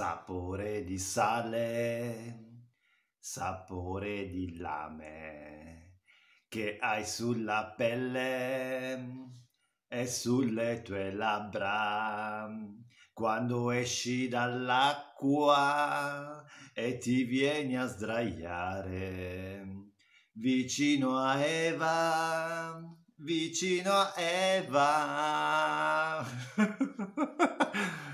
sapore di sale, sapore di lame che hai sulla pelle e sulle tue labbra quando esci dall'acqua e ti vieni a sdraiare vicino a Eva, vicino a Eva.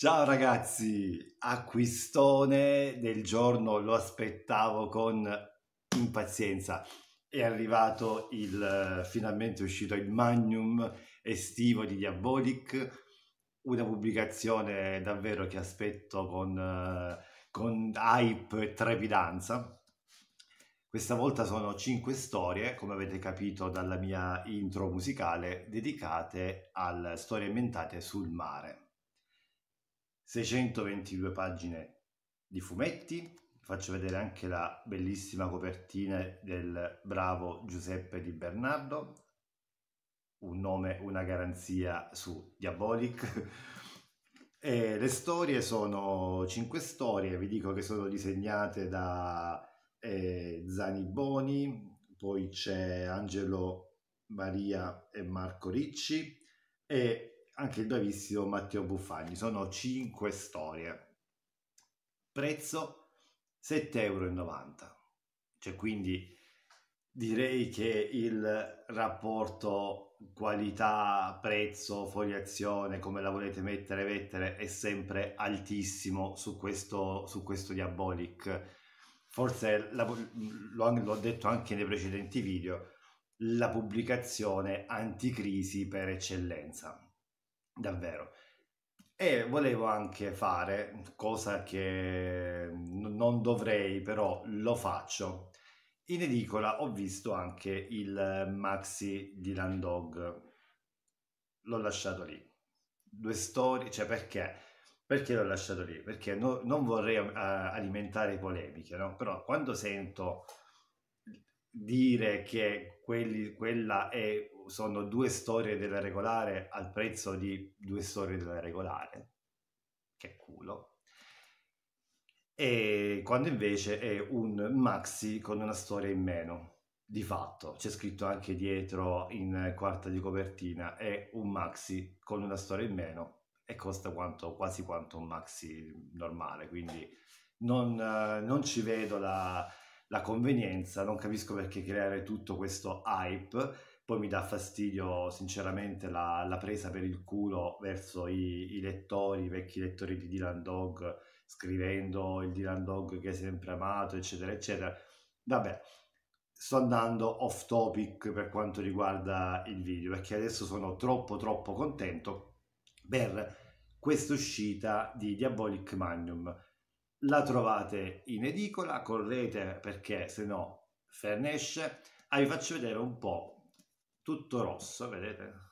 Ciao ragazzi, acquistone del giorno, lo aspettavo con impazienza. È arrivato il finalmente uscito il magnum estivo di Diabolic, una pubblicazione davvero che aspetto con, con hype e trepidanza. Questa volta sono cinque storie, come avete capito dalla mia intro musicale, dedicate alle storie ambientate sul mare. 622 pagine di fumetti, faccio vedere anche la bellissima copertina del bravo Giuseppe Di Bernardo, un nome, una garanzia su Diabolic. E le storie sono cinque storie, vi dico che sono disegnate da eh, Boni, poi c'è Angelo Maria e Marco Ricci e anche il bravissimo Matteo Buffagni. Sono 5 storie. Prezzo 7,90 euro. Cioè, quindi direi che il rapporto qualità, prezzo, foliazione, come la volete mettere, mettere, è sempre altissimo su questo, su questo Diabolic. Forse la, l'ho, l'ho detto anche nei precedenti video, la pubblicazione anticrisi per eccellenza davvero. E volevo anche fare, cosa che non dovrei, però lo faccio. In edicola ho visto anche il maxi di Landog. L'ho lasciato lì. Due storie, cioè perché? Perché l'ho lasciato lì? Perché no, non vorrei uh, alimentare polemiche, no? Però quando sento dire che quelli, quella è, sono due storie della regolare al prezzo di due storie della regolare, che culo. E quando invece è un maxi con una storia in meno, di fatto, c'è scritto anche dietro in quarta di copertina, è un maxi con una storia in meno e costa quanto, quasi quanto un maxi normale, quindi non, non ci vedo la la convenienza, non capisco perché creare tutto questo hype poi mi dà fastidio sinceramente la, la, presa per il culo verso i, i, lettori, i vecchi lettori di Dylan Dog, scrivendo il Dylan Dog che è sempre amato, eccetera, eccetera. Vabbè, sto andando off topic per quanto riguarda il video, perché adesso sono troppo troppo contento per questa uscita di Diabolic Magnum la trovate in edicola, correte perché se no fernesce. Ah, vi faccio vedere un po', tutto rosso, vedete?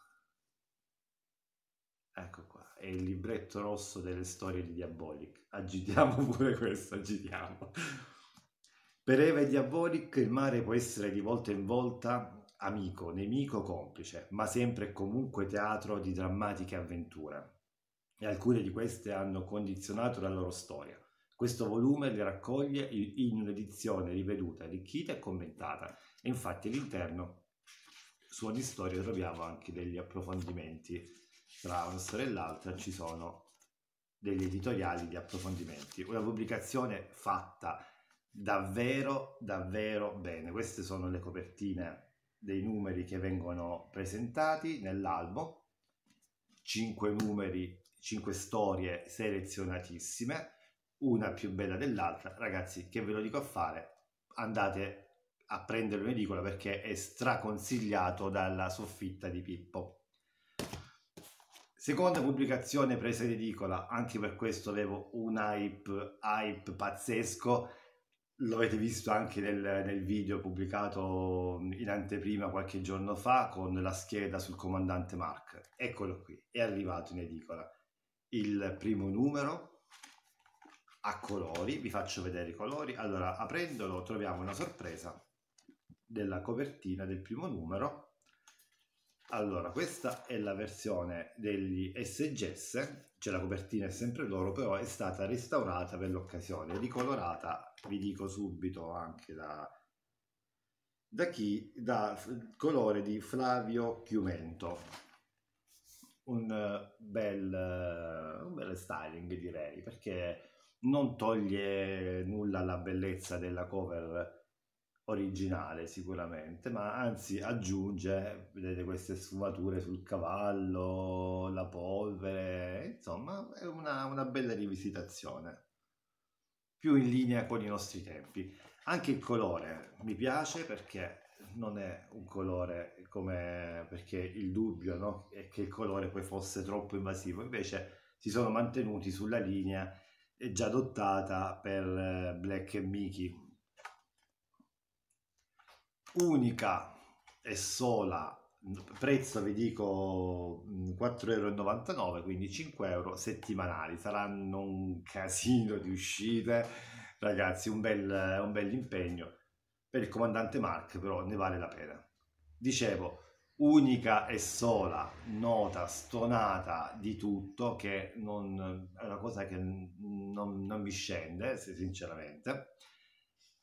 Ecco qua, è il libretto rosso delle storie di Diabolic. Agitiamo pure questo, agitiamo. Per Eva e Diabolic il mare può essere di volta in volta amico, nemico, complice, ma sempre e comunque teatro di drammatiche avventure. E alcune di queste hanno condizionato la loro storia questo volume le raccoglie in un'edizione riveduta, arricchita e commentata e infatti all'interno su ogni storia troviamo anche degli approfondimenti. Tra una storia e l'altra ci sono degli editoriali di approfondimenti. Una pubblicazione fatta davvero, davvero bene. Queste sono le copertine dei numeri che vengono presentati nell'albo. Cinque numeri, cinque storie selezionatissime una più bella dell'altra, ragazzi che ve lo dico a fare, andate a prenderlo in edicola perché è straconsigliato dalla soffitta di Pippo. Seconda pubblicazione presa in edicola, anche per questo avevo un hype, hype pazzesco, lo avete visto anche nel, nel, video pubblicato in anteprima qualche giorno fa con la scheda sul comandante Mark. Eccolo qui, è arrivato in edicola il primo numero a colori, vi faccio vedere i colori. Allora, aprendolo troviamo una sorpresa della copertina del primo numero. Allora, questa è la versione degli SGS, cioè la copertina è sempre loro, però è stata restaurata per l'occasione, ricolorata, vi dico subito, anche da, da chi? Da colore di Flavio Chiumento. Un eh, bel, eh, un bel styling direi, perché non toglie nulla alla bellezza della cover originale sicuramente, ma anzi aggiunge, vedete queste sfumature sul cavallo, la polvere, insomma è una, una bella rivisitazione, più in linea con i nostri tempi. Anche il colore mi piace perché non è un colore come perché il dubbio no? è che il colore poi fosse troppo invasivo, invece si sono mantenuti sulla linea è già adottata per eh, Black e Mickey. Unica e sola prezzo vi dico 4,99 euro quindi 5 euro settimanali saranno un casino di uscite ragazzi un bel, un bel impegno per il comandante Mark però ne vale la pena dicevo unica e sola nota stonata di tutto che non, è una cosa che non, non mi scende sinceramente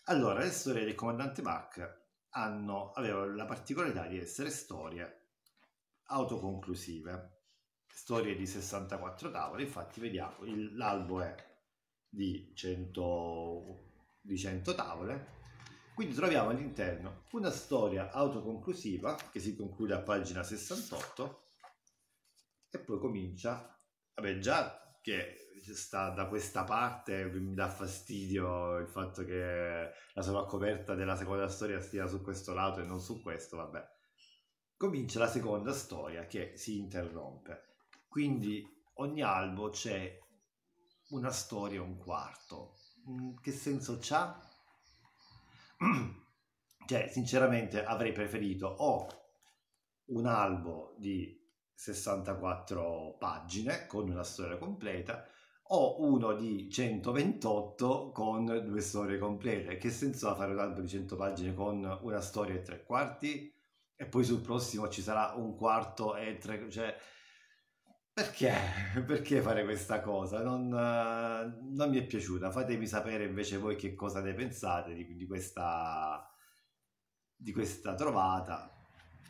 allora le storie del comandante Bach hanno, avevano la particolarità di essere storie autoconclusive storie di 64 tavole infatti vediamo l'albo è di 100, di 100 tavole quindi troviamo all'interno una storia autoconclusiva che si conclude a pagina 68 e poi comincia, vabbè già che sta da questa parte mi dà fastidio il fatto che la sovracoperta della seconda storia stia su questo lato e non su questo, vabbè. Comincia la seconda storia che si interrompe. Quindi ogni albo c'è una storia un quarto. Mm, che senso c'ha? cioè, sinceramente avrei preferito o un albo di 64 pagine con una storia completa o uno di 128 con due storie complete. Che senso ha fare un albo di 100 pagine con una storia e tre quarti? E poi sul prossimo ci sarà un quarto e tre... Cioè, perché? Perché fare questa cosa? Non, eh, non mi è piaciuta. Fatemi sapere invece voi che cosa ne pensate di, di questa, di questa trovata.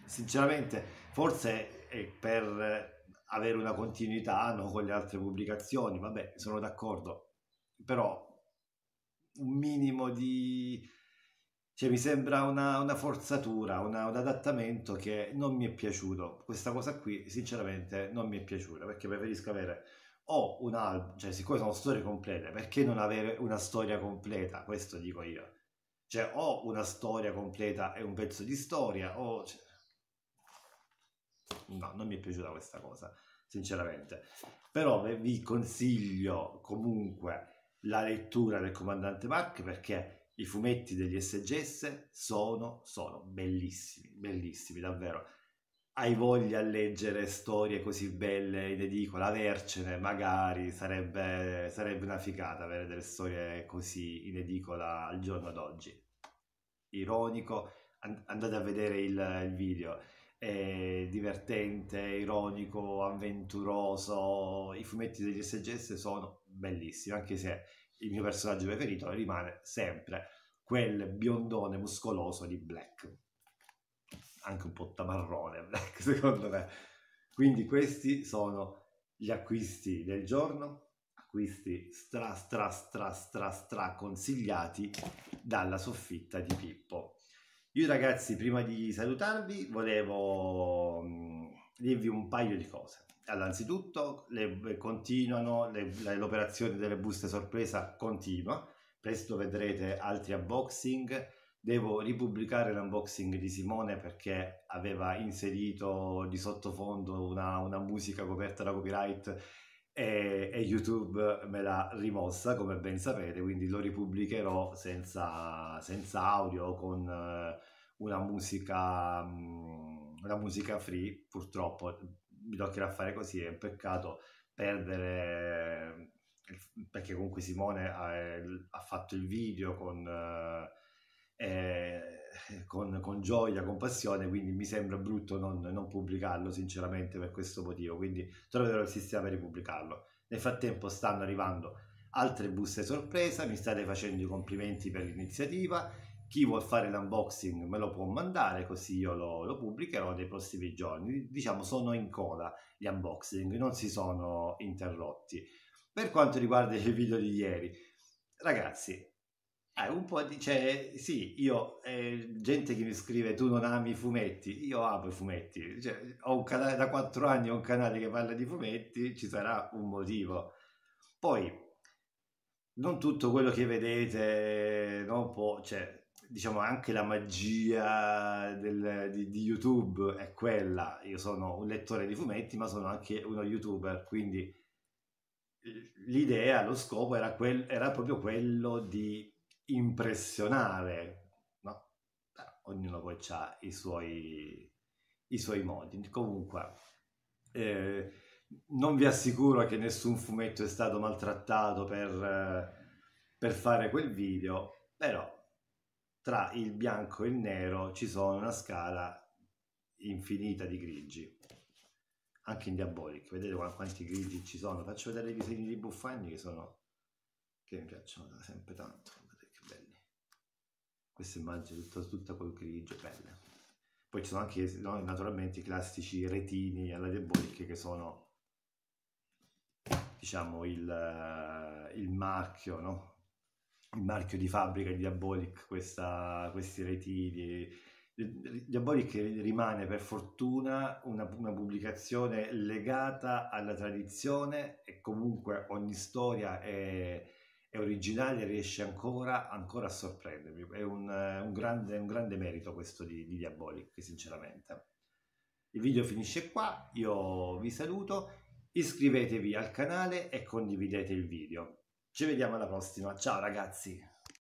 Sinceramente, forse è per avere una continuità no, con le altre pubblicazioni, vabbè, sono d'accordo, però un minimo di cioè, mi sembra una, una forzatura, una- un adattamento che non mi è piaciuto. Questa cosa qui, sinceramente, non mi è piaciuta perché preferisco avere o un album, cioè, siccome sono storie complete, perché non avere una storia completa? Questo dico io. Cioè, o una storia completa e un pezzo di storia, o... cioè, No, non mi è piaciuta questa cosa, sinceramente. Però vi consiglio comunque la lettura del comandante Mark perché i fumetti degli SGS sono, sono bellissimi, bellissimi davvero. Hai voglia di leggere storie così belle in edicola, avercene magari, sarebbe, sarebbe una figata avere delle storie così in edicola al giorno d'oggi. Ironico, andate a vedere il, il video divertente, ironico, avventuroso. I fumetti degli SGS sono bellissimi, anche se il mio personaggio preferito rimane sempre quel biondone muscoloso di Black. Anche un po' tamarrone Black, secondo me. Quindi questi sono gli acquisti del giorno, acquisti stra stra stra stra stra consigliati dalla soffitta di Pippo. Io ragazzi, prima di salutarvi, volevo mm, dirvi un paio di cose. Allora, anzitutto le, continuano le, le, l'operazione delle buste sorpresa continua, presto vedrete altri unboxing. Devo ripubblicare l'unboxing di Simone perché aveva inserito di sottofondo una, una musica coperta da copyright e, e, YouTube me l'ha rimossa, come ben sapete, quindi lo ripubblicherò senza, senza audio, con eh, una musica, mm, una musica free, purtroppo mi toccherà fare così, è un peccato perdere, eh, perché comunque Simone ha, eh, ha fatto il video con, eh, eh, con, con, gioia, con passione, quindi mi sembra brutto non, non pubblicarlo sinceramente per questo motivo, quindi troverò il sistema per ripubblicarlo. Nel frattempo stanno arrivando altre buste sorpresa, mi state facendo i complimenti per l'iniziativa chi vuol fare l'unboxing me lo può mandare così io lo, lo, pubblicherò nei prossimi giorni. Diciamo sono in coda gli unboxing, non si sono interrotti. Per quanto riguarda il video di ieri, ragazzi, eh, un po' dice cioè, sì, io eh, gente che mi scrive tu non ami i fumetti, io amo i fumetti, cioè, ho un canale da quattro anni, ho un canale che parla di fumetti, ci sarà un motivo. Poi non tutto quello che vedete non può, cioè, diciamo anche la magia del, di, di, YouTube è quella. Io sono un lettore di fumetti, ma sono anche uno youtuber, quindi l'idea, lo scopo era, quel, era proprio quello di impressionare, no? Beh, ognuno poi ha i suoi, i suoi modi. Comunque, eh, non vi assicuro che nessun fumetto è stato maltrattato per, per fare quel video, però tra il bianco e il nero ci sono una scala infinita di grigi anche in Diabolic vedete quanti grigi ci sono faccio vedere i disegni di Buffagni che sono che mi piacciono sempre tanto guardate che belli questa immagine tutta, tutta col grigio bella poi ci sono anche no, naturalmente i classici retini alla Diabolic che sono diciamo il, eh, il marchio no? il marchio di fabbrica di Diabolic, questa, questi retili. Eh, Diabolic rimane per fortuna una, una, pubblicazione legata alla tradizione e comunque ogni storia è, è originale e riesce ancora, ancora, a sorprendermi. È un, un, grande, un grande, merito questo di, di Diabolic, sinceramente. Il video finisce qua, io vi saluto, iscrivetevi al canale e condividete il video. Ci vediamo alla prossima. Ciao ragazzi.